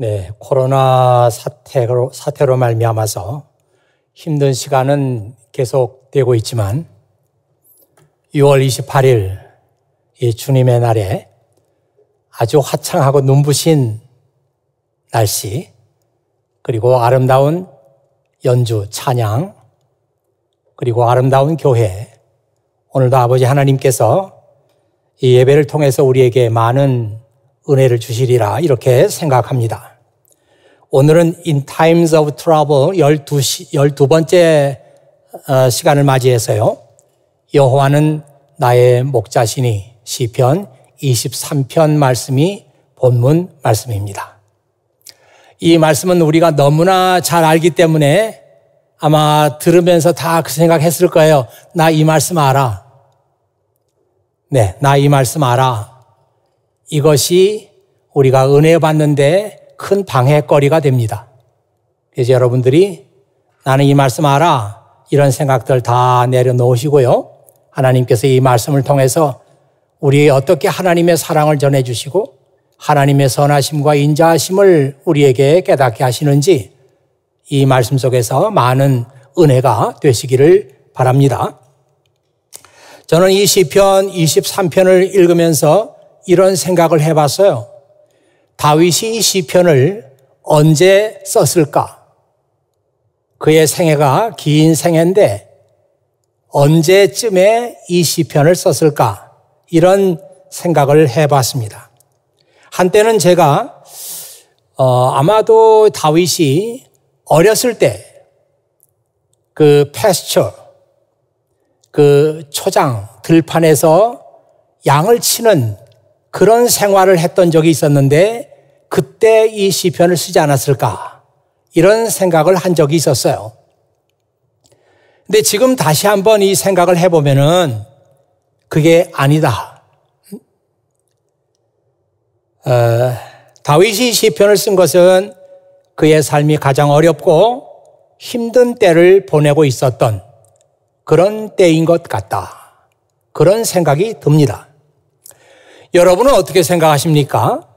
네, 코로나 사태로, 사태로 말미암아서 힘든 시간은 계속되고 있지만 6월 28일 이 주님의 날에 아주 화창하고 눈부신 날씨 그리고 아름다운 연주 찬양 그리고 아름다운 교회 오늘도 아버지 하나님께서 이 예배를 통해서 우리에게 많은 은혜를 주시리라 이렇게 생각합니다. 오늘은 In Times of Trouble 12시, 12번째 어, 시간을 맞이해서요. 여호와는 나의 목자시니 시편 23편 말씀이 본문 말씀입니다. 이 말씀은 우리가 너무나 잘 알기 때문에 아마 들으면서 다 그 생각했을 거예요. 나 이 말씀 알아. 네, 나 이 말씀 알아. 이것이 우리가 은혜 받는데 큰 방해거리가 됩니다. 그래서 여러분들이 나는 이 말씀 알아. 이런 생각들 다 내려놓으시고요. 하나님께서 이 말씀을 통해서 우리 어떻게 하나님의 사랑을 전해주시고 하나님의 선하심과 인자하심을 우리에게 깨닫게 하시는지 이 말씀 속에서 많은 은혜가 되시기를 바랍니다. 저는 이 시편 23편을 읽으면서 이런 생각을 해봤어요. 다윗이 이 시편을 언제 썼을까? 그의 생애가 긴 생애인데 언제쯤에 이 시편을 썼을까? 이런 생각을 해봤습니다. 한때는 제가 어, 아마도 다윗이 어렸을 때 그 패스처, 그 초장, 들판에서 양을 치는 그런 생활을 했던 적이 있었는데 그때 이 시편을 쓰지 않았을까? 이런 생각을 한 적이 있었어요. 근데 지금 다시 한번 이 생각을 해보면은 그게 아니다. 어, 다윗이 시편을 쓴 것은 그의 삶이 가장 어렵고 힘든 때를 보내고 있었던 그런 때인 것 같다. 그런 생각이 듭니다. 여러분은 어떻게 생각하십니까?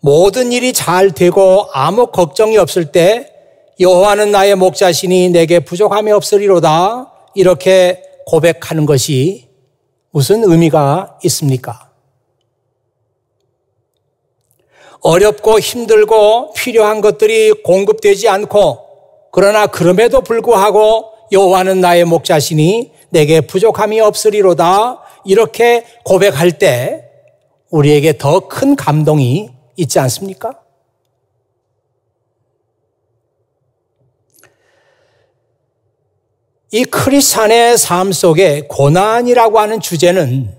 모든 일이 잘 되고 아무 걱정이 없을 때 여호와는 나의 목자시니 내게 부족함이 없으리로다 이렇게 고백하는 것이 무슨 의미가 있습니까? 어렵고 힘들고 필요한 것들이 공급되지 않고 그러나 그럼에도 불구하고 여호와는 나의 목자시니 내게 부족함이 없으리로다 이렇게 고백할 때 우리에게 더 큰 감동이 있지 않습니까? 이 크리스찬의 삶 속에 고난이라고 하는 주제는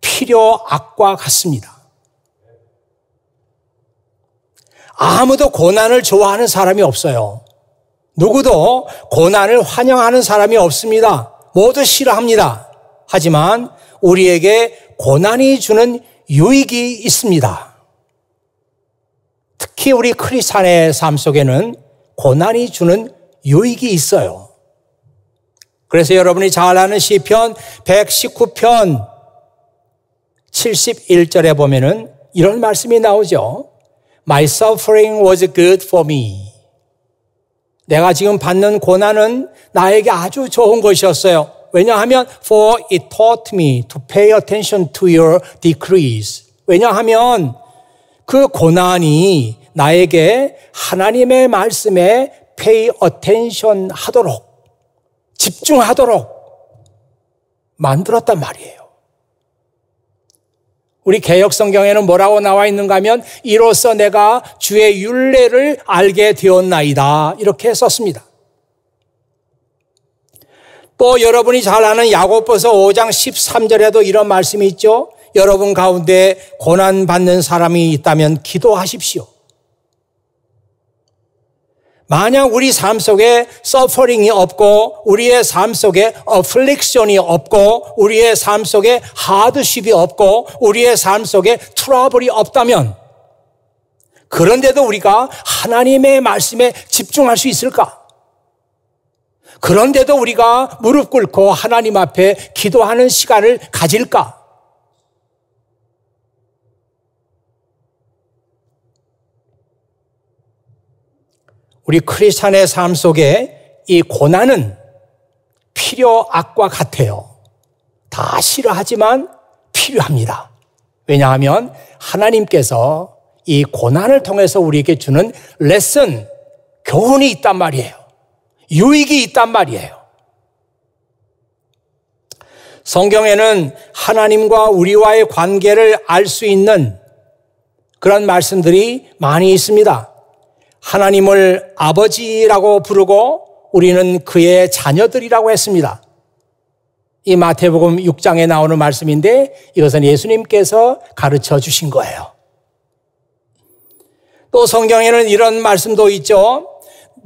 필요악과 같습니다. 아무도 고난을 좋아하는 사람이 없어요. 누구도 고난을 환영하는 사람이 없습니다. 모두 싫어합니다. 하지만 우리에게 고난이 주는 유익이 있습니다. 특히 우리 크리스찬의 삶 속에는 고난이 주는 유익이 있어요. 그래서 여러분이 잘 아는 시편 119편 71절에 보면은 이런 말씀이 나오죠. My suffering was good for me. 내가 지금 받는 고난은 나에게 아주 좋은 것이었어요. 왜냐하면 for it taught me to pay attention to your decrees. 왜냐하면 그 고난이 나에게 하나님의 말씀에 pay attention 하도록 집중하도록 만들었단 말이에요. 우리 개혁 성경에는 뭐라고 나와 있는가 하면 이로써 내가 주의 윤례를 알게 되었나이다. 이렇게 썼습니다. 또 여러분이 잘 아는 야고보서 5장 13절에도 이런 말씀이 있죠. 여러분 가운데 고난 받는 사람이 있다면 기도하십시오. 만약 우리 삶 속에 서퍼링이 없고 우리의 삶 속에 어플릭션이 없고 우리의 삶 속에 하드쉽이 없고 우리의 삶 속에 트러블이 없다면 그런데도 우리가 하나님의 말씀에 집중할 수 있을까? 그런데도 우리가 무릎 꿇고 하나님 앞에 기도하는 시간을 가질까? 우리 크리스찬의 삶 속에 이 고난은 필요 악과 같아요. 다 싫어하지만 필요합니다. 왜냐하면 하나님께서 이 고난을 통해서 우리에게 주는 레슨, 교훈이 있단 말이에요. 유익이 있단 말이에요. 성경에는 하나님과 우리와의 관계를 알 수 있는 그런 말씀들이 많이 있습니다. 하나님을 아버지라고 부르고 우리는 그의 자녀들이라고 했습니다. 이 마태복음 6장에 나오는 말씀인데 이것은 예수님께서 가르쳐 주신 거예요. 또 성경에는 이런 말씀도 있죠.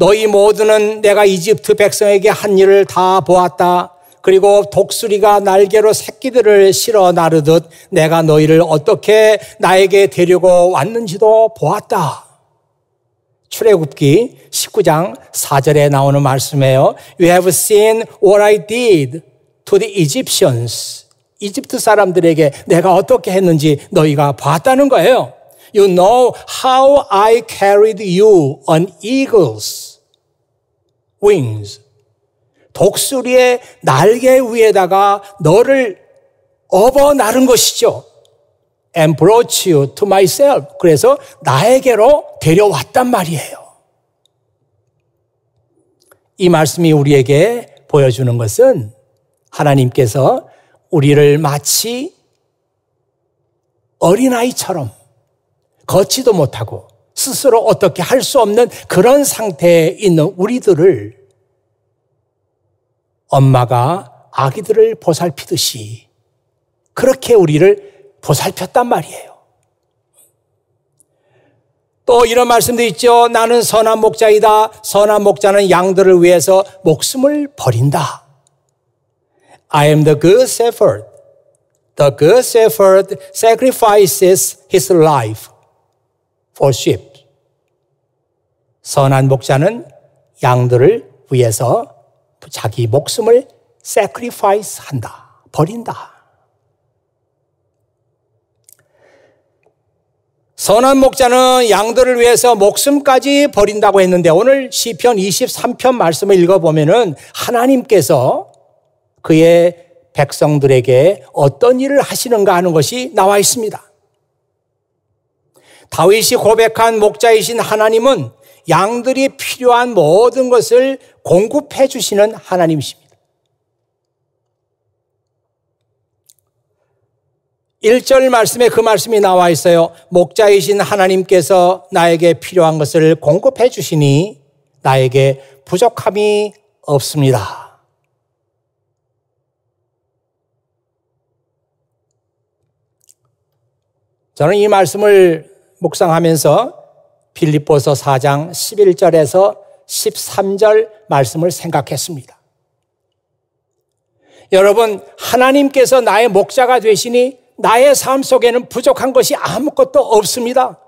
너희 모두는 내가 이집트 백성에게 한 일을 다 보았다. 그리고 독수리가 날개로 새끼들을 실어 나르듯 내가 너희를 어떻게 나에게 데리고 왔는지도 보았다. 출애굽기 19장 4절에 나오는 말씀이에요. You have seen what I did to the Egyptians. 이집트 사람들에게 내가 어떻게 했는지 너희가 봤다는 거예요. You know how I carried you on eagles. wings. 독수리의 날개 위에다가 너를 업어 나른 것이죠. and brought you to myself. 그래서 나에게로 데려왔단 말이에요. 이 말씀이 우리에게 보여주는 것은 하나님께서 우리를 마치 어린아이처럼 걷지도 못하고 스스로 어떻게 할 수 없는 그런 상태에 있는 우리들을 엄마가 아기들을 보살피듯이 그렇게 우리를 보살폈단 말이에요. 또 이런 말씀도 있죠. 나는 선한 목자이다. 선한 목자는 양들을 위해서 목숨을 버린다. I am the good shepherd. The good shepherd sacrifices his life for sheep. 선한 목자는 양들을 위해서 자기 목숨을 sacrifice 한다. 버린다. 선한 목자는 양들을 위해서 목숨까지 버린다고 했는데 오늘 시편 23편 말씀을 읽어보면은 하나님께서 그의 백성들에게 어떤 일을 하시는가 하는 것이 나와 있습니다. 다윗이 고백한 목자이신 하나님은 양들이 필요한 모든 것을 공급해 주시는 하나님이십니다. 1절 말씀에 그 말씀이 나와 있어요. 목자이신 하나님께서 나에게 필요한 것을 공급해 주시니 나에게 부족함이 없습니다. 저는 이 말씀을 묵상하면서 빌립보서 4장 11절에서 13절 말씀을 생각했습니다. 여러분, 하나님께서 나의 목자가 되시니 나의 삶 속에는 부족한 것이 아무것도 없습니다.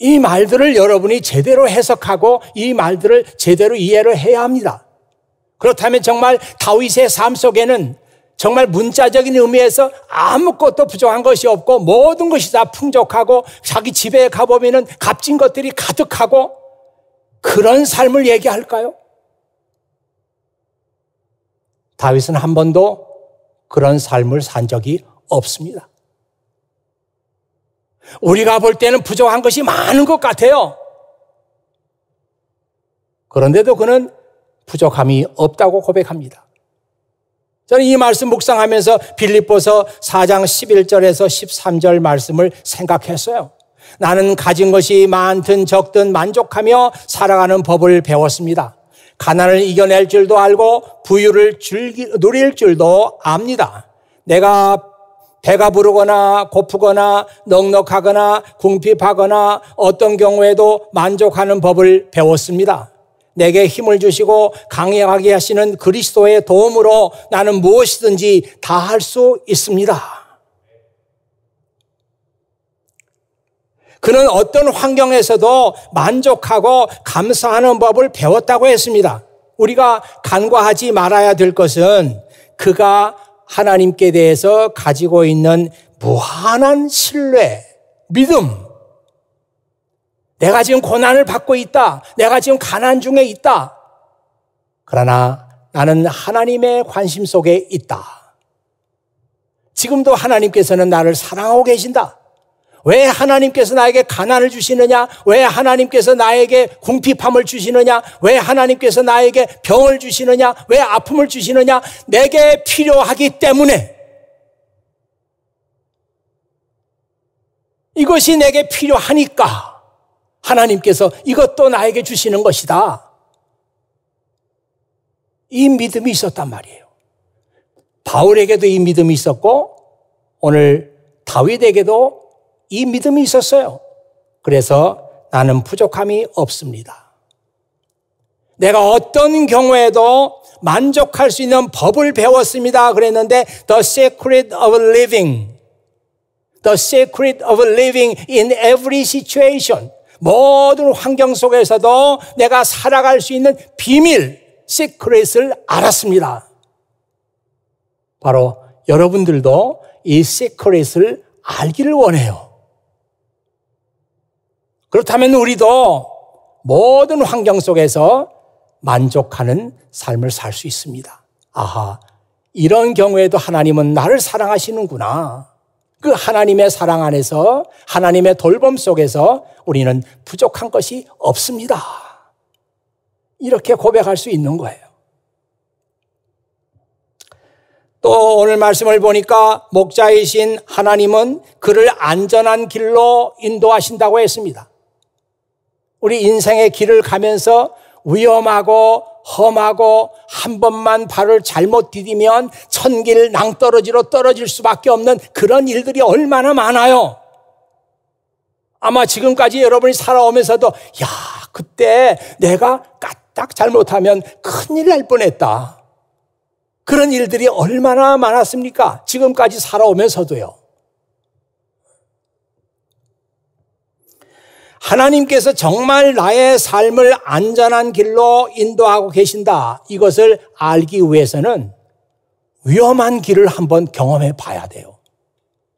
이 말들을 여러분이 제대로 해석하고 이 말들을 제대로 이해를 해야 합니다. 그렇다면 정말 다윗의 삶 속에는 정말 문자적인 의미에서 아무것도 부족한 것이 없고 모든 것이 다 풍족하고 자기 집에 가보면 값진 것들이 가득하고 그런 삶을 얘기할까요? 다윗은 한 번도 그런 삶을 산 적이 없습니다. 우리가 볼 때는 부족한 것이 많은 것 같아요. 그런데도 그는 부족함이 없다고 고백합니다. 저는 이 말씀 묵상하면서 빌립보서 4장 11절에서 13절 말씀을 생각했어요. 나는 가진 것이 많든 적든 만족하며 살아가는 법을 배웠습니다. 가난을 이겨낼 줄도 알고 부유를 즐기, 누릴 줄도 압니다. 내가 배가 부르거나 고프거나 넉넉하거나 궁핍하거나 어떤 경우에도 만족하는 법을 배웠습니다. 내게 힘을 주시고 강행하게 하시는 그리스도의 도움으로 나는 무엇이든지 다 할 수 있습니다. 그는 어떤 환경에서도 만족하고 감사하는 법을 배웠다고 했습니다. 우리가 간과하지 말아야 될 것은 그가 하나님께 대해서 가지고 있는 무한한 신뢰, 믿음, 내가 지금 고난을 받고 있다. 내가 지금 가난 중에 있다. 그러나 나는 하나님의 관심 속에 있다. 지금도 하나님께서는 나를 사랑하고 계신다. 왜 하나님께서 나에게 가난을 주시느냐? 왜 하나님께서 나에게 궁핍함을 주시느냐? 왜 하나님께서 나에게 병을 주시느냐? 왜 아픔을 주시느냐? 내게 필요하기 때문에. 이것이 내게 필요하니까. 하나님께서 이것도 나에게 주시는 것이다. 이 믿음이 있었단 말이에요. 바울에게도 이 믿음이 있었고 오늘 다윗에게도 이 믿음이 있었어요. 그래서 나는 부족함이 없습니다. 내가 어떤 경우에도 만족할 수 있는 법을 배웠습니다. 그랬는데 the secret of living the secret of living in every situation 모든 환경 속에서도 내가 살아갈 수 있는 비밀, 시크릿을 알았습니다. 바로 여러분들도 이 시크릿을 알기를 원해요. 그렇다면 우리도 모든 환경 속에서 만족하는 삶을 살 수 있습니다. 아하, 이런 경우에도 하나님은 나를 사랑하시는구나. 그 하나님의 사랑 안에서 하나님의 돌봄 속에서 우리는 부족한 것이 없습니다. 이렇게 고백할 수 있는 거예요. 또 오늘 말씀을 보니까 목자이신 하나님은 그를 안전한 길로 인도하신다고 했습니다. 우리 인생의 길을 가면서 위험하고 험하고 한 번만 발을 잘못 디디면 천길 낭떠러지로 떨어질 수밖에 없는 그런 일들이 얼마나 많아요. 아마 지금까지 여러분이 살아오면서도 야 그때 내가 까딱 잘못하면 큰일 날 뻔했다. 그런 일들이 얼마나 많았습니까? 지금까지 살아오면서도요. 하나님께서 정말 나의 삶을 안전한 길로 인도하고 계신다. 이것을 알기 위해서는 위험한 길을 한번 경험해 봐야 돼요.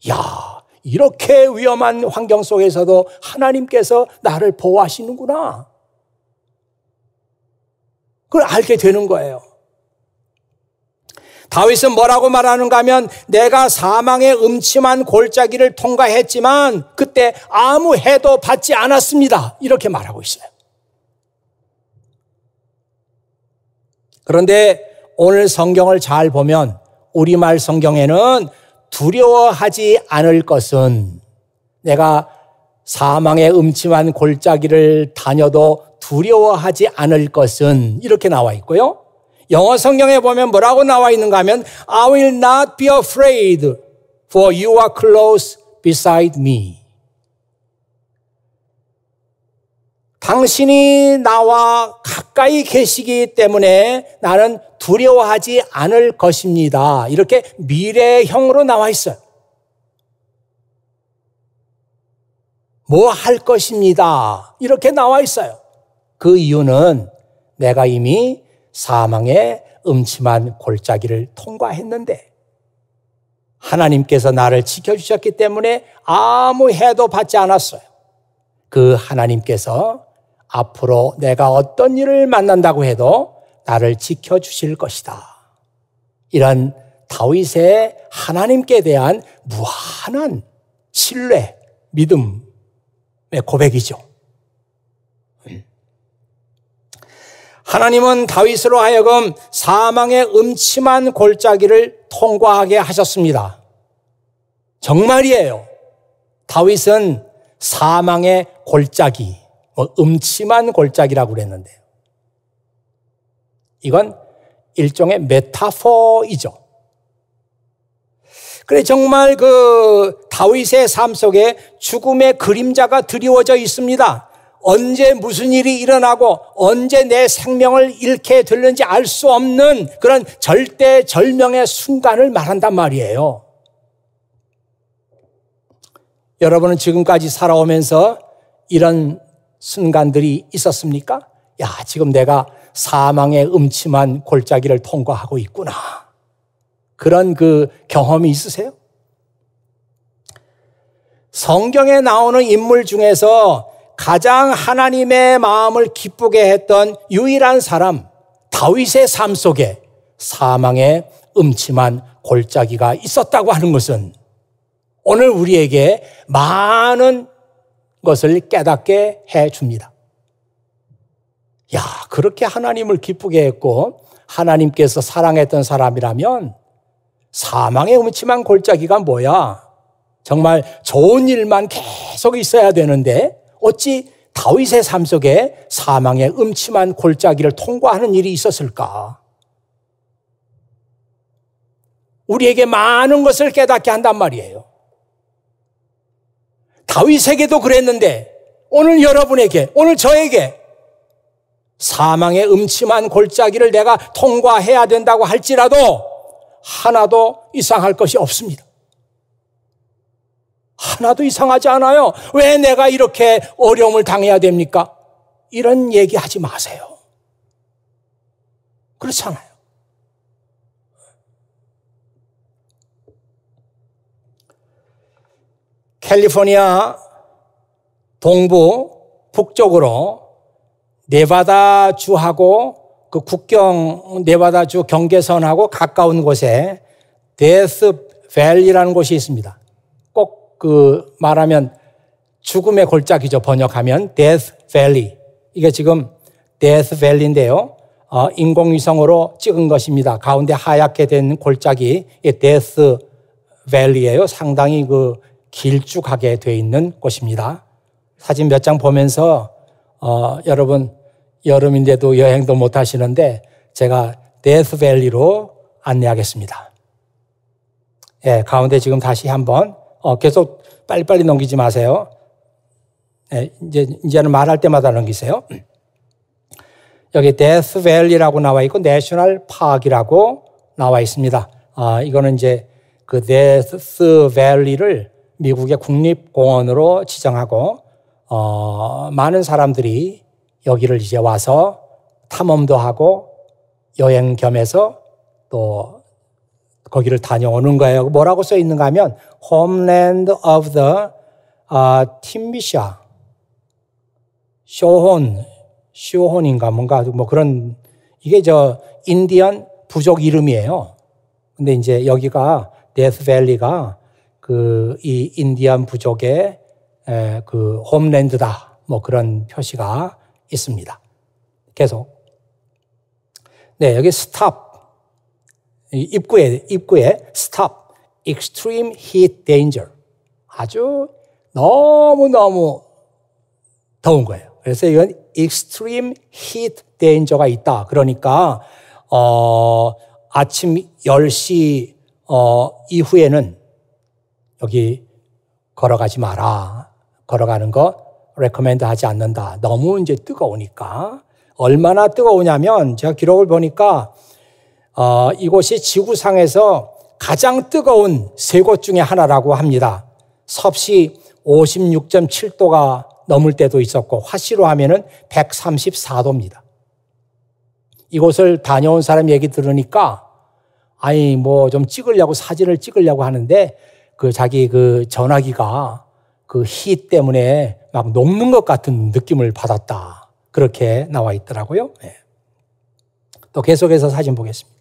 야, 이렇게 위험한 환경 속에서도 하나님께서 나를 보호하시는구나. 그걸 알게 되는 거예요. 다윗은 뭐라고 말하는가 하면 내가 사망의 음침한 골짜기를 통과했지만 그때 아무 해도 받지 않았습니다. 이렇게 말하고 있어요. 그런데 오늘 성경을 잘 보면 우리말 성경에는 두려워하지 않을 것은 내가 사망의 음침한 골짜기를 다녀도 두려워하지 않을 것은 이렇게 나와 있고요. 영어 성경에 보면 뭐라고 나와 있는가 하면 I will not be afraid for you are close beside me. 당신이 나와 가까이 계시기 때문에 나는 두려워하지 않을 것입니다. 이렇게 미래형으로 나와 있어요. 뭐 할 것입니다. 이렇게 나와 있어요. 그 이유는 내가 이미 사망의 음침한 골짜기를 통과했는데 하나님께서 나를 지켜주셨기 때문에 아무 해도 받지 않았어요. 그 하나님께서 앞으로 내가 어떤 일을 만난다고 해도 나를 지켜주실 것이다. 이런 다윗의 하나님께 대한 무한한 신뢰, 믿음의 고백이죠. 하나님은 다윗으로 하여금 사망의 음침한 골짜기를 통과하게 하셨습니다. 정말이에요. 다윗은 사망의 골짜기, 뭐 음침한 골짜기라고 그랬는데 이건 일종의 메타포이죠. 그래 정말 그 다윗의 삶 속에 죽음의 그림자가 드리워져 있습니다. 언제 무슨 일이 일어나고 언제 내 생명을 잃게 되는지알 수 없는 그런 절대 절명의 순간을 말한단 말이에요. 여러분은 지금까지 살아오면서 이런 순간들이 있었습니까? 야, 지금 내가 사망의 음침한 골짜기를 통과하고 있구나. 그런 그 경험이 있으세요? 성경에 나오는 인물 중에서 가장 하나님의 마음을 기쁘게 했던 유일한 사람 다윗의 삶 속에 사망의 음침한 골짜기가 있었다고 하는 것은 오늘 우리에게 많은 것을 깨닫게 해 줍니다. 야, 그렇게 하나님을 기쁘게 했고 하나님께서 사랑했던 사람이라면 사망의 음침한 골짜기가 뭐야? 정말 좋은 일만 계속 있어야 되는데 어찌 다윗의 삶 속에 사망의 음침한 골짜기를 통과하는 일이 있었을까? 우리에게 많은 것을 깨닫게 한단 말이에요. 다윗에게도 그랬는데 오늘 여러분에게, 오늘 저에게 사망의 음침한 골짜기를 내가 통과해야 된다고 할지라도 하나도 이상할 것이 없습니다. 하나도 이상하지 않아요. 왜 내가 이렇게 어려움을 당해야 됩니까? 이런 얘기 하지 마세요. 그렇잖아요. 캘리포니아 동부 북쪽으로 네바다 주하고 그 국경 네바다 주 경계선하고 가까운 곳에 데스 벨이라는 곳이 있습니다. 그 말하면 죽음의 골짜기죠. 번역하면 Death Valley. 이게 지금 Death Valley인데요. 어, 인공위성으로 찍은 것입니다. 가운데 하얗게 된 골짜기, 이 Death Valley예요. 상당히 그 길쭉하게 돼 있는 곳입니다. 사진 몇 장 보면서 어, 여러분 여름인데도 여행도 못 하시는데 제가 데스 밸리로 안내하겠습니다. 예, 가운데 지금 다시 한번 어, 계속 빨리빨리 넘기지 마세요. 네, 이제, 이제는 말할 때마다 넘기세요. 여기 Death Valley라고 나와 있고 National Park이라고 나와 있습니다. 아, 이거는 이제 그 Death Valley를 미국의 국립공원으로 지정하고 어, 많은 사람들이 여기를 이제 와서 탐험도 하고 여행 겸해서 또 거기를 다녀오는 거예요. 뭐라고 써 있는가 하면 Homeland of the uh, 아, Timmisha, 쇼혼, 쇼혼인가 뭔가 뭐 그런 이게 저 인디언 부족 이름이에요. 근데 이제 여기가 데스밸리가 그 이 인디언 부족의 그 홈랜드다 뭐 그런 표시가 있습니다. 계속 네 여기 스탑 입구에 입구에 stop extreme heat danger 아주 너무 너무 더운 거예요. 그래서 이건 extreme heat danger가 있다. 그러니까 어, 아침 10시 어, 이후에는 여기 걸어가지 마라. 걸어가는 거 레코멘드 하지 않는다. 너무 이제 뜨거우니까. 얼마나 뜨거우냐면 제가 기록을 보니까 어, 이곳이 지구상에서 가장 뜨거운 세 곳 중에 하나라고 합니다. 섭씨 56.7도가 넘을 때도 있었고 화씨로 하면은 134도입니다. 이곳을 다녀온 사람 얘기 들으니까 아니 뭐 좀 찍으려고 사진을 찍으려고 하는데 그 자기 그 전화기가 그 히 때문에 막 녹는 것 같은 느낌을 받았다. 그렇게 나와 있더라고요. 네. 또 계속해서 사진 보겠습니다.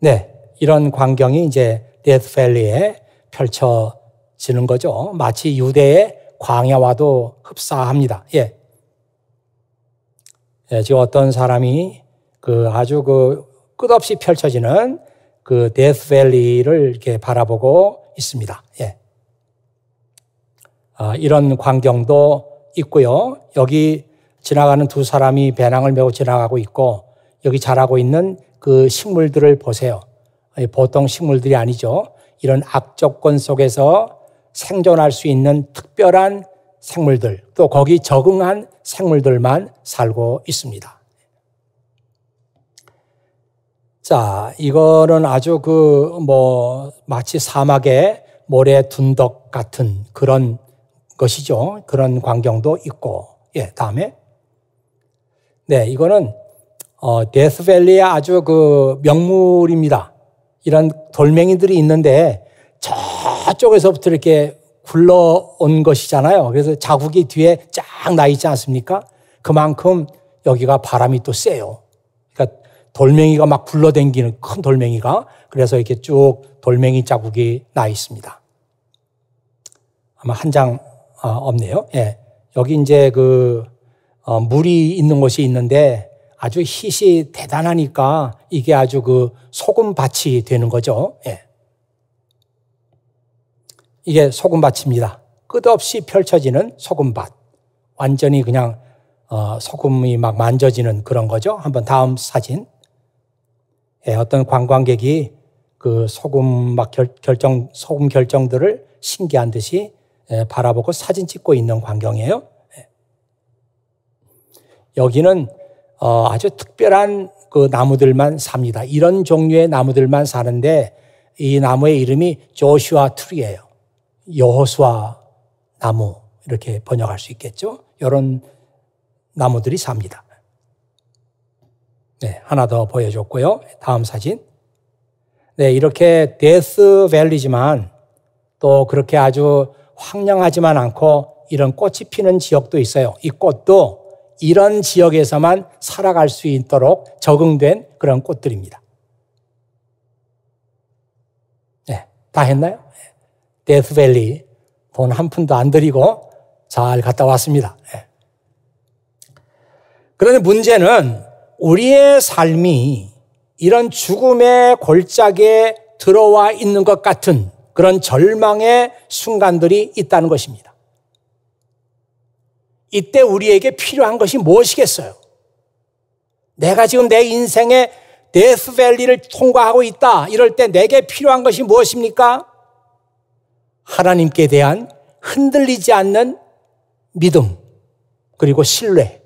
네, 이런 광경이 이제 데스밸리에 펼쳐지는 거죠. 마치 유대의 광야와도 흡사합니다. 예. 예 지금 어떤 사람이 그 아주 그 끝없이 펼쳐지는 그 데스밸리를 이렇게 바라보고 있습니다. 예. 아, 이런 광경도 있고요. 여기 지나가는 두 사람이 배낭을 메고 지나가고 있고 여기 자라고 있는 그 식물들을 보세요. 보통 식물들이 아니죠. 이런 악조건 속에서 생존할 수 있는 특별한 생물들, 또 거기 적응한 생물들만 살고 있습니다. 자, 이거는 아주 그 뭐 마치 사막에 모래 둔덕 같은 그런 것이죠. 그런 광경도 있고, 예, 다음에. 네, 이거는 어, 데스밸리의 아주 그 명물입니다. 이런 돌멩이들이 있는데 저쪽에서부터 이렇게 굴러온 것이잖아요. 그래서 자국이 뒤에 쫙 나 있지 않습니까? 그만큼 여기가 바람이 또 세요. 그러니까 돌멩이가 막 굴러댕기는 큰 돌멩이가 그래서 이렇게 쭉 돌멩이 자국이 나 있습니다. 아마 한장 어, 없네요. 예. 여기 이제 그 어, 물이 있는 곳이 있는데 아주 희이 대단하니까 이게 아주 그 소금밭이 되는 거죠. 예. 이게 소금밭입니다. 끝없이 펼쳐지는 소금밭. 완전히 그냥 어, 소금이 막 만져지는 그런 거죠. 한번 다음 사진. 예, 어떤 관광객이 그 소금 막 결, 결정, 소금 결정들을 신기한 듯이 예, 바라보고 사진 찍고 있는 광경이에요. 예. 여기는 어, 아주 특별한 그 나무들만 삽니다. 이런 종류의 나무들만 사는데 이 나무의 이름이 조슈아 트리예요. 여호수아 나무 이렇게 번역할 수 있겠죠. 이런 나무들이 삽니다. 네, 하나 더 보여줬고요. 다음 사진. 네, 이렇게 데스 밸리지만 또 그렇게 아주 황량하지만 않고 이런 꽃이 피는 지역도 있어요. 이 꽃도 이런 지역에서만 살아갈 수 있도록 적응된 그런 꽃들입니다. 네, 다 했나요? 네. 데스밸리 돈 한 푼도 안 들이고 잘 갔다 왔습니다. 네. 그런데 문제는 우리의 삶이 이런 죽음의 골짜기에 들어와 있는 것 같은 그런 절망의 순간들이 있다는 것입니다. 이때 우리에게 필요한 것이 무엇이겠어요? 내가 지금 내 인생의 데스밸리를 통과하고 있다. 이럴 때 내게 필요한 것이 무엇입니까? 하나님께 대한 흔들리지 않는 믿음, 그리고 신뢰.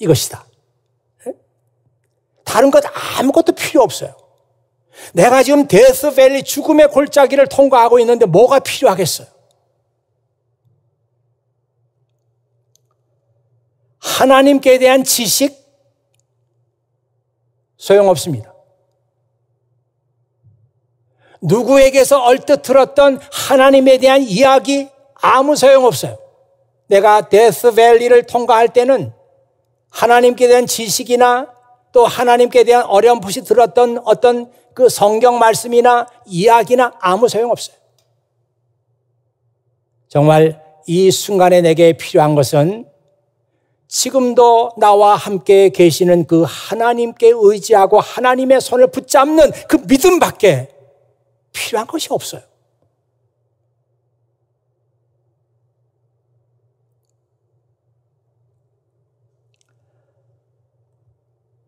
이것이다. 예? 다른 것 아무것도 필요 없어요. 내가 지금 데스밸리 죽음의 골짜기를 통과하고 있는데 뭐가 필요하겠어요? 하나님께 대한 지식 소용없습니다. 누구에게서 얼뜻 들었던 하나님에 대한 이야기 아무 소용없어요. 내가 데스밸리를 통과할 때는 하나님께 대한 지식이나 또 하나님께 대한 어렴풋이 들었던 어떤 그 성경 말씀이나 이야기나 아무 소용없어요. 정말 이 순간에 내게 필요한 것은 지금도 나와 함께 계시는 그 하나님께 의지하고 하나님의 손을 붙잡는 그 믿음밖에 필요한 것이 없어요.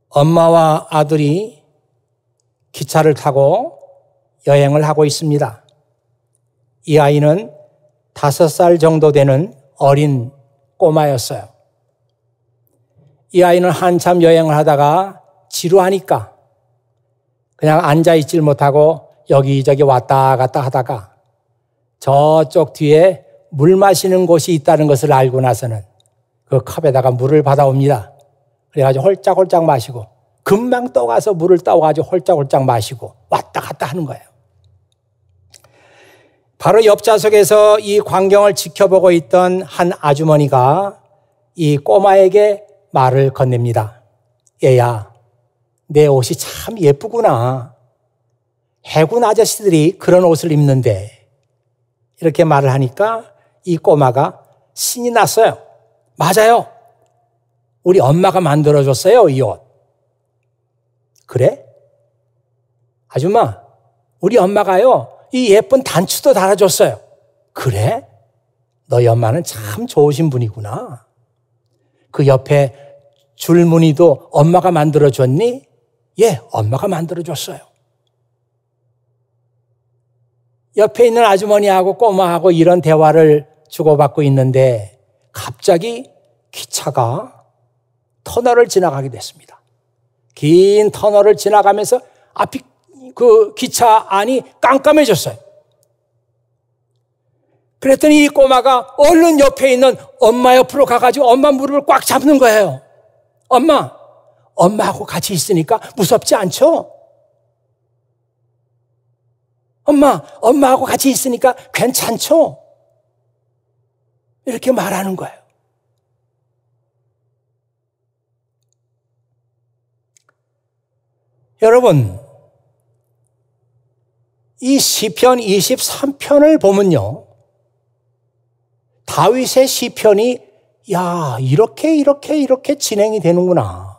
엄마와 아들이 기차를 타고 여행을 하고 있습니다. 이 아이는 다섯 살 정도 되는 어린 꼬마였어요. 이 아이는 한참 여행을 하다가 지루하니까 그냥 앉아있질 못하고 여기저기 왔다 갔다 하다가 저쪽 뒤에 물 마시는 곳이 있다는 것을 알고 나서는 그 컵에다가 물을 받아옵니다. 그래가지고 홀짝홀짝 마시고 금방 떠가서 물을 따와가지고 홀짝홀짝 마시고 왔다 갔다 하는 거예요. 바로 옆 좌석에서 이 광경을 지켜보고 있던 한 아주머니가 이 꼬마에게 말을 건넵니다. 얘야, 내 옷이 참 예쁘구나. 해군 아저씨들이 그런 옷을 입는데. 이렇게 말을 하니까 이 꼬마가 신이 났어요. 맞아요. 우리 엄마가 만들어줬어요, 이 옷. 그래? 아줌마, 우리 엄마가요, 이 예쁜 단추도 달아줬어요. 그래? 너희 엄마는 참 좋으신 분이구나. 그 옆에 줄무늬도 엄마가 만들어 줬니? 예, 엄마가 만들어 줬어요. 옆에 있는 아주머니하고 꼬마하고 이런 대화를 주고받고 있는데 갑자기 기차가 터널을 지나가게 됐습니다. 긴 터널을 지나가면서 앞이 그 기차 안이 깜깜해졌어요. 그랬더니 이 꼬마가 얼른 옆에 있는 엄마 옆으로 가가지고 엄마 무릎을 꽉 잡는 거예요. 엄마, 엄마하고 같이 있으니까 무섭지 않죠? 엄마, 엄마하고 같이 있으니까 괜찮죠? 이렇게 말하는 거예요. 여러분, 이 시편 23편을 보면요. 다윗의 시편이 야, 이렇게 이렇게 이렇게 진행이 되는구나.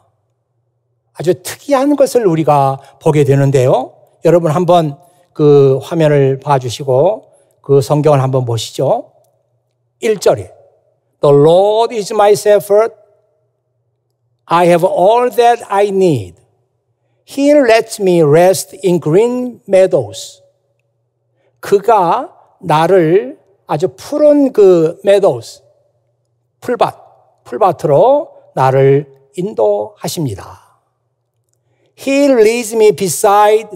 아주 특이한 것을 우리가 보게 되는데요. 여러분 한번 그 화면을 봐 주시고 그 성경을 한번 보시죠. 1절에 The Lord is my shepherd. I have all that I need. He lets me rest in green meadows. 그가 나를 아주 푸른 그 메도우스, 풀밭, 풀밭으로 나를 인도하십니다. He leads me beside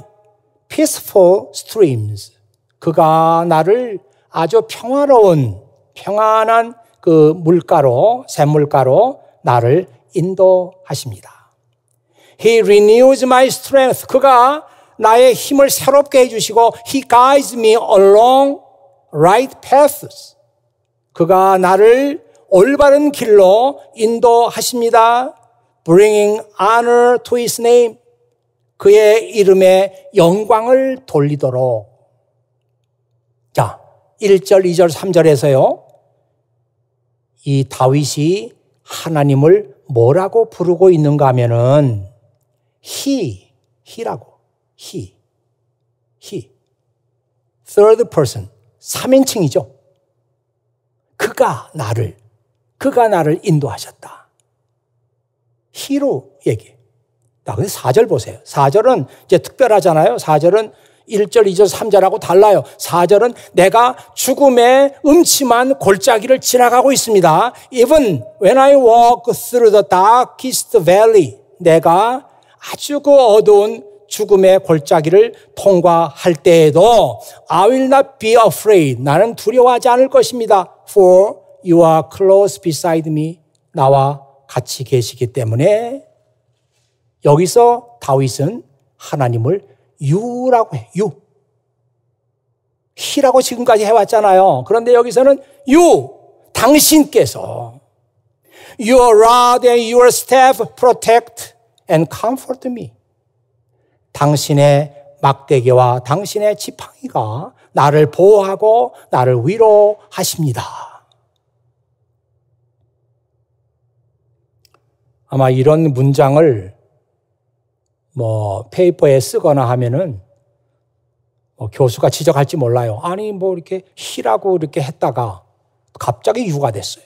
peaceful streams. 그가 나를 아주 평화로운, 평안한 그 물가로, 샘물가로 나를 인도하십니다. He renews my strength. 그가 나의 힘을 새롭게 해주시고, He guides me along right paths. 그가 나를 올바른 길로 인도하십니다. bringing honor to his name. 그의 이름에 영광을 돌리도록. 자, 1절, 2절, 3절에서요. 이 다윗이 하나님을 뭐라고 부르고 있는가 하면은 he, he라고. he, he. third person. 3인칭이죠. 그가 나를, 그가 나를 인도하셨다. 히로 얘기. 나 근데 4절 보세요. 4절은 이제 특별하잖아요. 4절은 1절, 2절, 3절하고 달라요. 4절은 내가 죽음의 음침한 골짜기를 지나가고 있습니다. Even when I walk through the darkest valley. 내가 아주 그 어두운 죽음의 골짜기를 통과할 때에도 I will not be afraid. 나는 두려워하지 않을 것입니다. For you are close beside me. 나와 같이 계시기 때문에 여기서 다윗은 하나님을 유라고 해. 유. 히라고 지금까지 해왔잖아요. 그런데 여기서는 유, 당신께서 Your rod and your staff protect and comfort me. 당신의 막대기와 당신의 지팡이가 나를 보호하고 나를 위로하십니다. 아마 이런 문장을 뭐 페이퍼에 쓰거나 하면은 뭐 교수가 지적할지 몰라요. 아니 뭐 이렇게 희라고 이렇게 했다가 갑자기 유가 됐어요.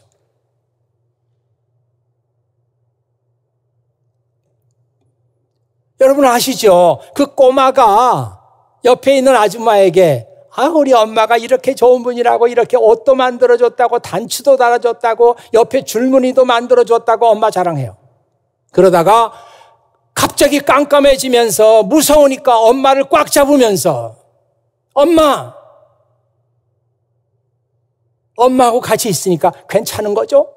여러분 아시죠? 그 꼬마가 옆에 있는 아줌마에게 아, 우리 엄마가 이렇게 좋은 분이라고 이렇게 옷도 만들어줬다고 단추도 달아줬다고 옆에 줄무늬도 만들어줬다고 엄마 자랑해요. 그러다가 갑자기 깜깜해지면서 무서우니까 엄마를 꽉 잡으면서 엄마! 엄마하고 같이 있으니까 괜찮은 거죠?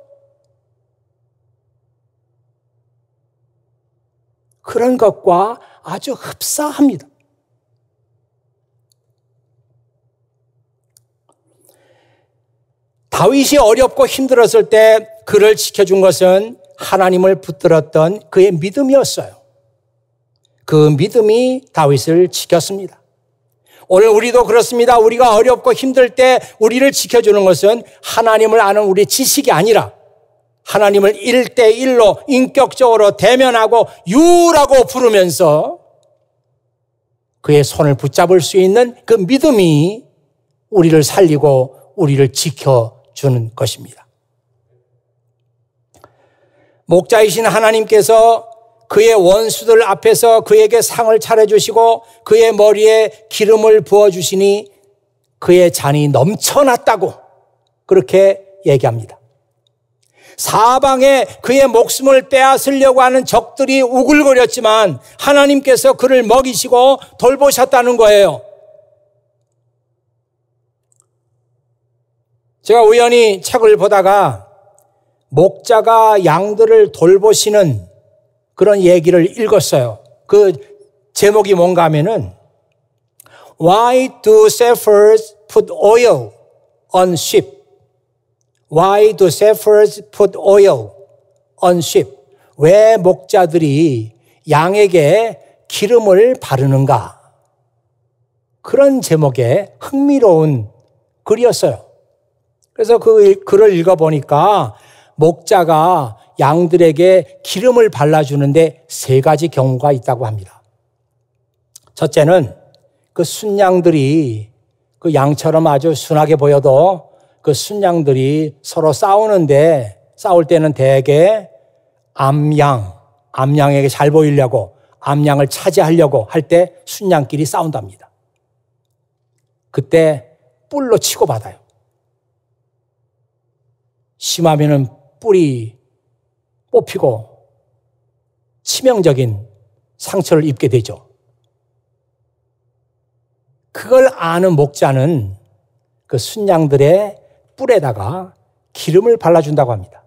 그런 것과 아주 흡사합니다. 다윗이 어렵고 힘들었을 때 그를 지켜준 것은 하나님을 붙들었던 그의 믿음이었어요. 그 믿음이 다윗을 지켰습니다. 오늘 우리도 그렇습니다. 우리가 어렵고 힘들 때 우리를 지켜주는 것은 하나님을 아는 우리 지식이 아니라 하나님을 일대일로 인격적으로 대면하고 유라고 부르면서 그의 손을 붙잡을 수 있는 그 믿음이 우리를 살리고 우리를 지켜주는 것입니다. 목자이신 하나님께서 그의 원수들 앞에서 그에게 상을 차려주시고 그의 머리에 기름을 부어주시니 그의 잔이 넘쳐났다고 그렇게 얘기합니다. 사방에 그의 목숨을 빼앗으려고 하는 적들이 우글거렸지만 하나님께서 그를 먹이시고 돌보셨다는 거예요. 제가 우연히 책을 보다가 목자가 양들을 돌보시는 그런 얘기를 읽었어요. 그 제목이 뭔가 하면은 Why do shepherds put oil on sheep? Why do shepherds put oil on sheep? 왜 목자들이 양에게 기름을 바르는가? 그런 제목의 흥미로운 글이었어요. 그래서 그 글을 읽어보니까 목자가 양들에게 기름을 발라주는데 세 가지 경우가 있다고 합니다. 첫째는 그 순양들이 그 양처럼 아주 순하게 보여도 그 순양들이 서로 싸우는데 싸울 때는 대개 암양, 암양에게 잘 보이려고 암양을 차지하려고 할 때 순양끼리 싸운답니다. 그때 뿔로 치고 받아요. 심하면은 뿔이 뽑히고 치명적인 상처를 입게 되죠. 그걸 아는 목자는 그 순양들의 뿔에다가 기름을 발라준다고 합니다.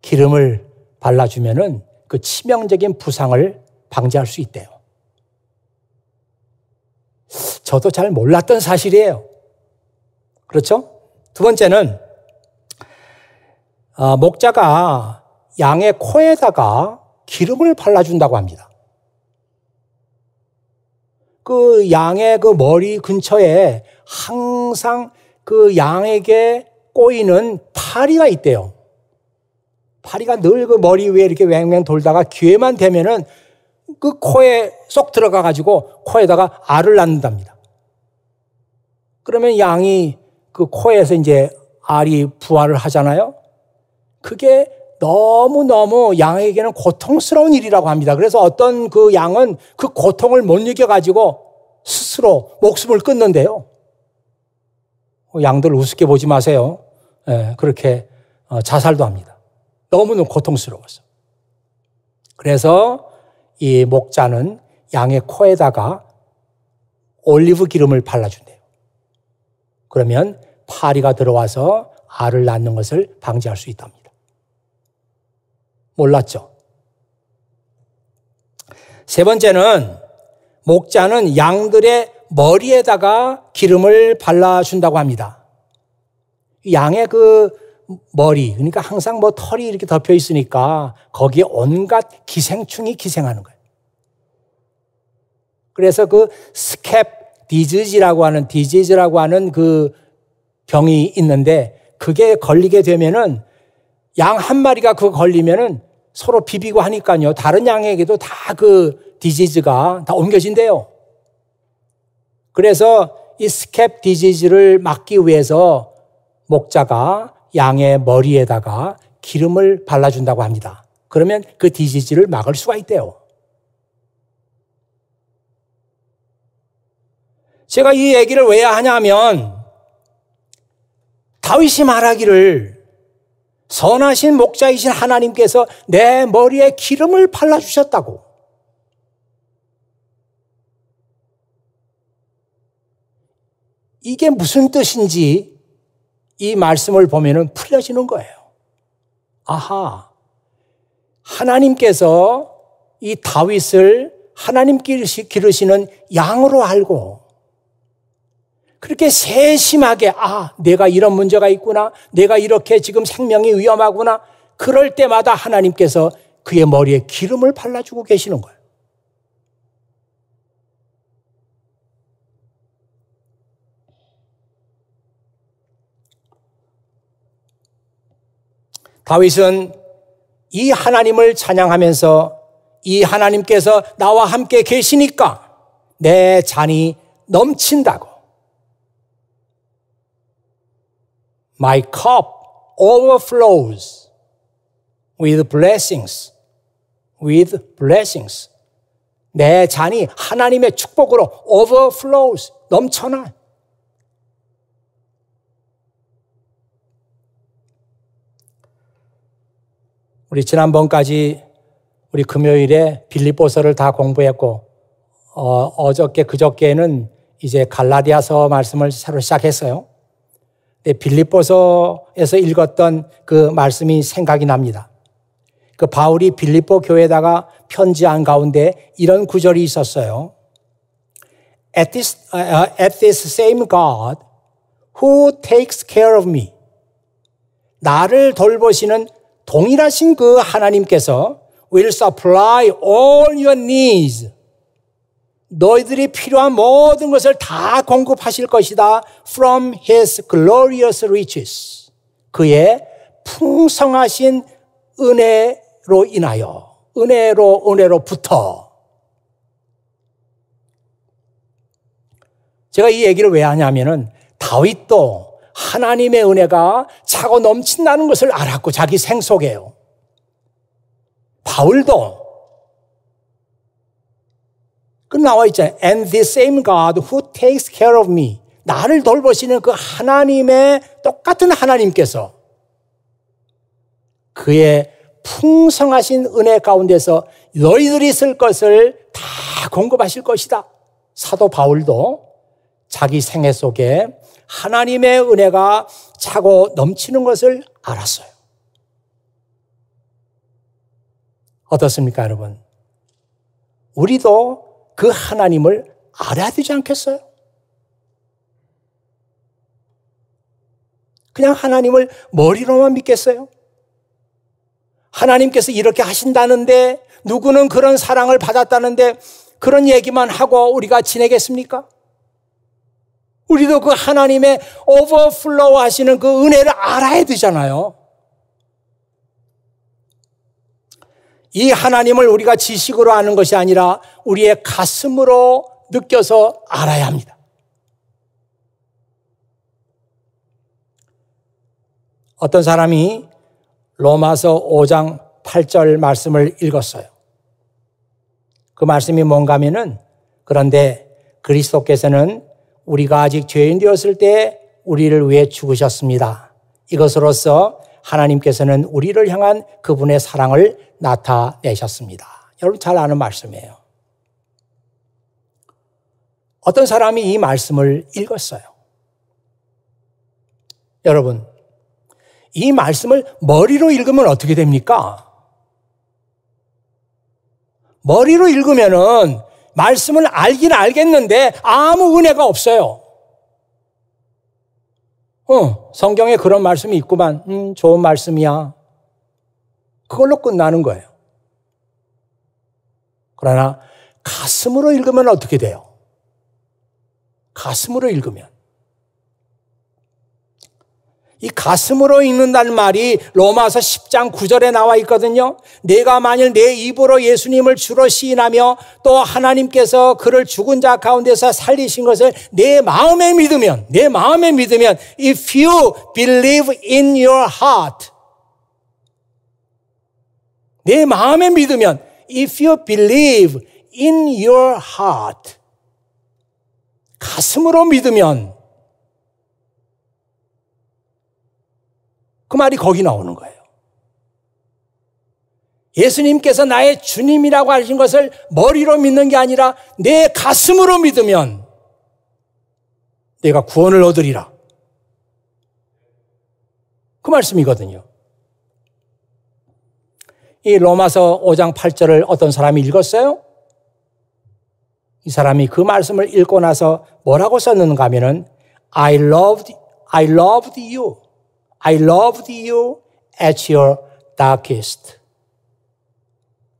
기름을 발라주면은 그 치명적인 부상을 방지할 수 있대요. 저도 잘 몰랐던 사실이에요. 그렇죠? 두 번째는 아, 목자가 양의 코에다가 기름을 발라준다고 합니다. 그 양의 그 머리 근처에 항상 그 양에게 꼬이는 파리가 있대요. 파리가 늘 그 머리 위에 이렇게 왱왱 돌다가 기회만 되면은 그 코에 쏙 들어가 가지고 코에다가 알을 낳는답니다. 그러면 양이 그 코에서 이제 알이 부활을 하잖아요. 그게 너무너무 양에게는 고통스러운 일이라고 합니다. 그래서 어떤 그 양은 그 고통을 못느껴가지고 스스로 목숨을 끊는데요. 뭐 양들을 우습게 보지 마세요. 예, 그렇게 어, 자살도 합니다. 너무너무 고통스러워서. 그래서 이 목자는 양의 코에다가 올리브 기름을 발라준대요. 그러면 파리가 들어와서 알을 낳는 것을 방지할 수 있답니다. 몰랐죠? 세 번째는 목자는 양들의 머리에다가 기름을 발라준다고 합니다. 양의 그 머리, 그러니까 항상 뭐 털이 이렇게 덮여 있으니까 거기에 온갖 기생충이 기생하는 거예요. 그래서 그 스캡 디즈지라고 하는 디즈지라고 하는 그 병이 있는데 그게 걸리게 되면은 양 한 마리가 그거 걸리면은 서로 비비고 하니까요. 다른 양에게도 다 그 디지즈가 다 옮겨진대요. 그래서 이 스캡 디지즈를 막기 위해서 목자가 양의 머리에다가 기름을 발라준다고 합니다. 그러면 그 디지즈를 막을 수가 있대요. 제가 이 얘기를 왜 하냐면 다윗이 말하기를 선하신 목자이신 하나님께서 내 머리에 기름을 발라주셨다고 이게 무슨 뜻인지 이 말씀을 보면 풀려지는 거예요. 아하. 하나님께서 이 다윗을 하나님께 기르시는 양으로 알고 그렇게 세심하게 아 내가 이런 문제가 있구나 내가 이렇게 지금 생명이 위험하구나 그럴 때마다 하나님께서 그의 머리에 기름을 발라주고 계시는 거예요. 다윗은 이 하나님을 찬양하면서 이 하나님께서 나와 함께 계시니까 내 잔이 넘친다고. My cup overflows with blessings, with blessings. 내 잔이 하나님의 축복으로 overflows, 넘쳐나. 우리 지난번까지 우리 금요일에 빌립보서를 다 공부했고 어, 어저께 그저께는 이제 갈라디아서 말씀을 새로 시작했어요. 근 빌립보서에서 읽었던 그 말씀이 생각이 납니다. 그 바울이 빌립보 교회에다가 편지한 가운데 이런 구절이 있었어요. At this, uh, at this same God who takes care of me. 나를 돌보시는 동일하신 그 하나님께서 will supply all your needs. 너희들이 필요한 모든 것을 다 공급하실 것이다. From his glorious riches. 그의 풍성하신 은혜로 인하여. 은혜로, 은혜로부터. 제가 이 얘기를 왜 하냐면은 다윗도 하나님의 은혜가 차고 넘친다는 것을 알았고 자기 생 속에요. 바울도 그 나와 있잖아요. And the same God who takes care of me. 나를 돌보시는 그 하나님의 똑같은 하나님께서 그의 풍성하신 은혜 가운데서 너희들이 쓸 것을 다 공급하실 것이다. 사도 바울도 자기 생애 속에 하나님의 은혜가 차고 넘치는 것을 알았어요. 어떻습니까, 여러분? 우리도 그 하나님을 알아야 되지 않겠어요? 그냥 하나님을 머리로만 믿겠어요? 하나님께서 이렇게 하신다는데, 누구는 그런 사랑을 받았다는데, 그런 얘기만 하고 우리가 지내겠습니까? 우리도 그 하나님의 오버플로우 하시는 그 은혜를 알아야 되잖아요. 이 하나님을 우리가 지식으로 아는 것이 아니라 우리의 가슴으로 느껴서 알아야 합니다. 어떤 사람이 로마서 5장 8절 말씀을 읽었어요. 그 말씀이 뭔가 하면은 그런데 그리스도께서는 우리가 아직 죄인 되었을 때 우리를 위해 죽으셨습니다. 이것으로서 하나님께서는 우리를 향한 그분의 사랑을 나타내셨습니다. 여러분 잘 아는 말씀이에요. 어떤 사람이 이 말씀을 읽었어요. 여러분, 이 말씀을 머리로 읽으면 어떻게 됩니까? 머리로 읽으면은 말씀을 알긴 알겠는데 아무 은혜가 없어요. 어, 성경에 그런 말씀이 있구만. 음, 좋은 말씀이야. 그걸로 끝나는 거예요. 그러나 가슴으로 읽으면 어떻게 돼요? 가슴으로 읽으면. 이 가슴으로 읽는다는 말이 로마서 10장 9절에 나와 있거든요. 내가 만일 내 입으로 예수님을 주로 시인하며 또 하나님께서 그를 죽은 자 가운데서 살리신 것을 내 마음에 믿으면, 내 마음에 믿으면, if you believe in your heart, 내 마음에 믿으면, if you believe in your heart, 가슴으로 믿으면, 그 말이 거기 나오는 거예요. 예수님께서 나의 주님이라고 하신 것을 머리로 믿는 게 아니라 내 가슴으로 믿으면 내가 구원을 얻으리라. 그 말씀이거든요. 이 로마서 5장 8절을 어떤 사람이 읽었어요? 이 사람이 그 말씀을 읽고 나서 뭐라고 썼는가 하면은 I loved I loved you. I loved you at your darkest.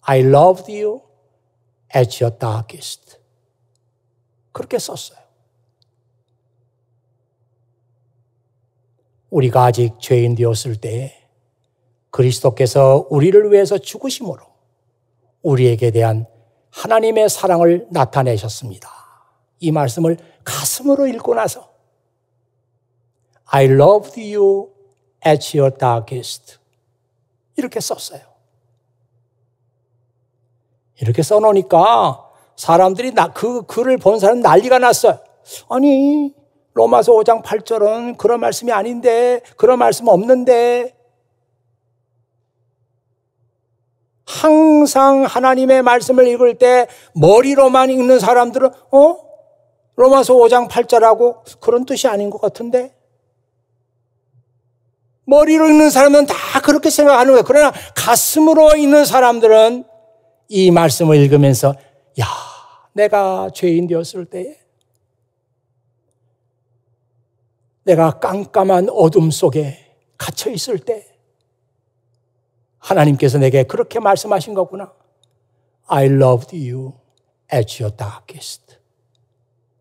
I loved you at your darkest. 그렇게 썼어요. 우리가 아직 죄인 되었을 때 그리스도께서 우리를 위해서 죽으심으로 우리에게 대한 하나님의 사랑을 나타내셨습니다. 이 말씀을 가슴으로 읽고 나서 I loved you at your darkest. 이렇게 썼어요. 이렇게 써놓으니까 사람들이 나, 그 글을 본 사람 난리가 났어요. 아니, 로마서 5장 8절은 그런 말씀이 아닌데, 그런 말씀 없는데, 항상 하나님의 말씀을 읽을 때 머리로만 읽는 사람들은, 어? 로마서 5장 8절하고 그런 뜻이 아닌 것 같은데? 머리로 있는 사람은 다 그렇게 생각하는 거예요. 그러나 가슴으로 있는 사람들은 이 말씀을 읽으면서 야, 내가 죄인 되었을 때 내가 깜깜한 어둠 속에 갇혀 있을 때 하나님께서 내게 그렇게 말씀하신 거구나. I loved you at your darkest.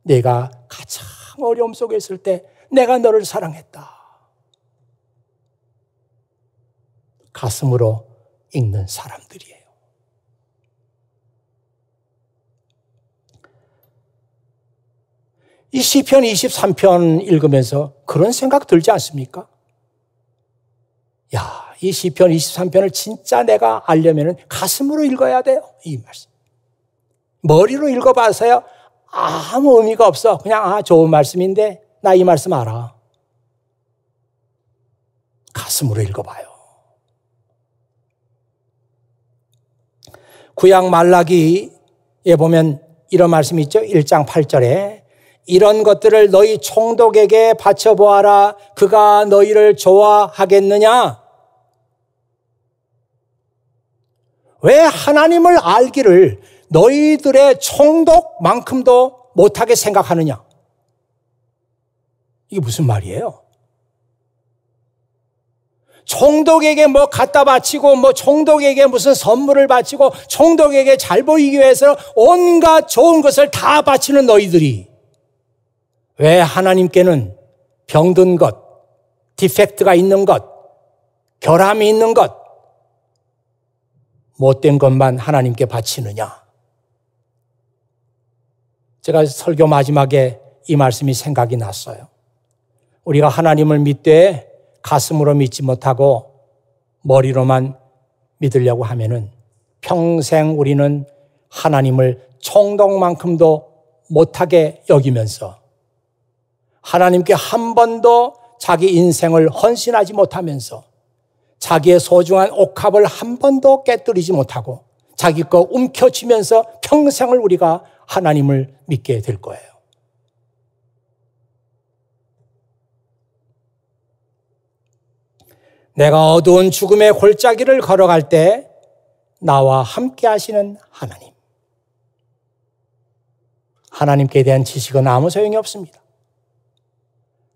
내가 가장 어려움 속에 있을 때 내가 너를 사랑했다. 가슴으로 읽는 사람들이에요. 이 시편 23편 읽으면서 그런 생각 들지 않습니까? 야, 이 시편 23편을 진짜 내가 알려면 가슴으로 읽어야 돼요. 이 말씀. 머리로 읽어봐서요 아무 의미가 없어. 그냥 아, 좋은 말씀인데 나 이 말씀 알아. 가슴으로 읽어봐요. 구약 말라기에 보면 이런 말씀이 있죠. 1장 8절에 이런 것들을 너희 총독에게 바쳐보아라. 그가 너희를 좋아하겠느냐? 왜 하나님을 알기를 너희들의 총독만큼도 못하게 생각하느냐? 이게 무슨 말이에요? 총독에게 뭐 갖다 바치고 뭐 총독에게 무슨 선물을 바치고 총독에게 잘 보이기 위해서 온갖 좋은 것을 다 바치는 너희들이 왜 하나님께는 병든 것, 디펙트가 있는 것, 결함이 있는 것, 못된 것만 하나님께 바치느냐? 제가 설교 마지막에 이 말씀이 생각이 났어요. 우리가 하나님을 믿되 가슴으로 믿지 못하고 머리로만 믿으려고 하면은 평생 우리는 하나님을 총동만큼도 못하게 여기면서 하나님께 한 번도 자기 인생을 헌신하지 못하면서 자기의 소중한 옥합을 한 번도 깨뜨리지 못하고 자기 거 움켜쥐면서 평생을 우리가 하나님을 믿게 될 거예요. 내가 어두운 죽음의 골짜기를 걸어갈 때 나와 함께 하시는 하나님. 하나님께 대한 지식은 아무 소용이 없습니다.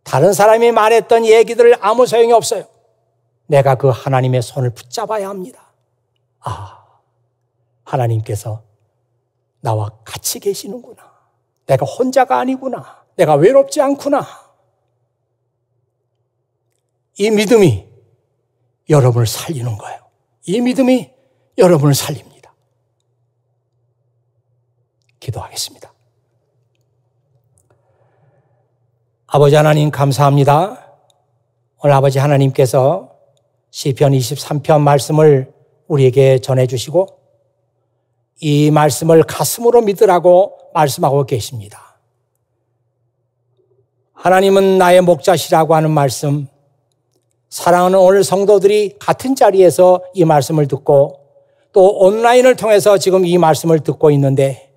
다른 사람이 말했던 얘기들 아무 소용이 없어요. 내가 그 하나님의 손을 붙잡아야 합니다. 아, 하나님께서 나와 같이 계시는구나. 내가 혼자가 아니구나. 내가 외롭지 않구나. 이 믿음이 여러분을 살리는 거예요. 이 믿음이 여러분을 살립니다. 기도하겠습니다. 아버지 하나님 감사합니다. 오늘 아버지 하나님께서 시편 23편 말씀을 우리에게 전해 주시고 이 말씀을 가슴으로 믿으라고 말씀하고 계십니다. 하나님은 나의 목자시라고 하는 말씀 사랑하는 오늘 성도들이 같은 자리에서 이 말씀을 듣고 또 온라인을 통해서 지금 이 말씀을 듣고 있는데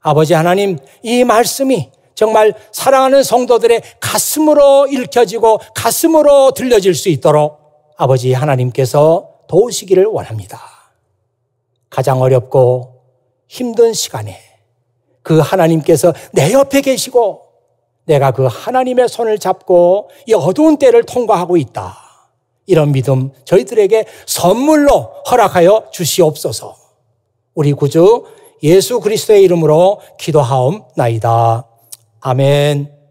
아버지 하나님 이 말씀이 정말 사랑하는 성도들의 가슴으로 읽혀지고 가슴으로 들려질 수 있도록 아버지 하나님께서 도우시기를 원합니다. 가장 어렵고 힘든 시간에 그 하나님께서 내 옆에 계시고 내가 그 하나님의 손을 잡고 이 어두운 때를 통과하고 있다. 이런 믿음 저희들에게 선물로 허락하여 주시옵소서. 우리 구주 예수 그리스도의 이름으로 기도하옵나이다. 아멘.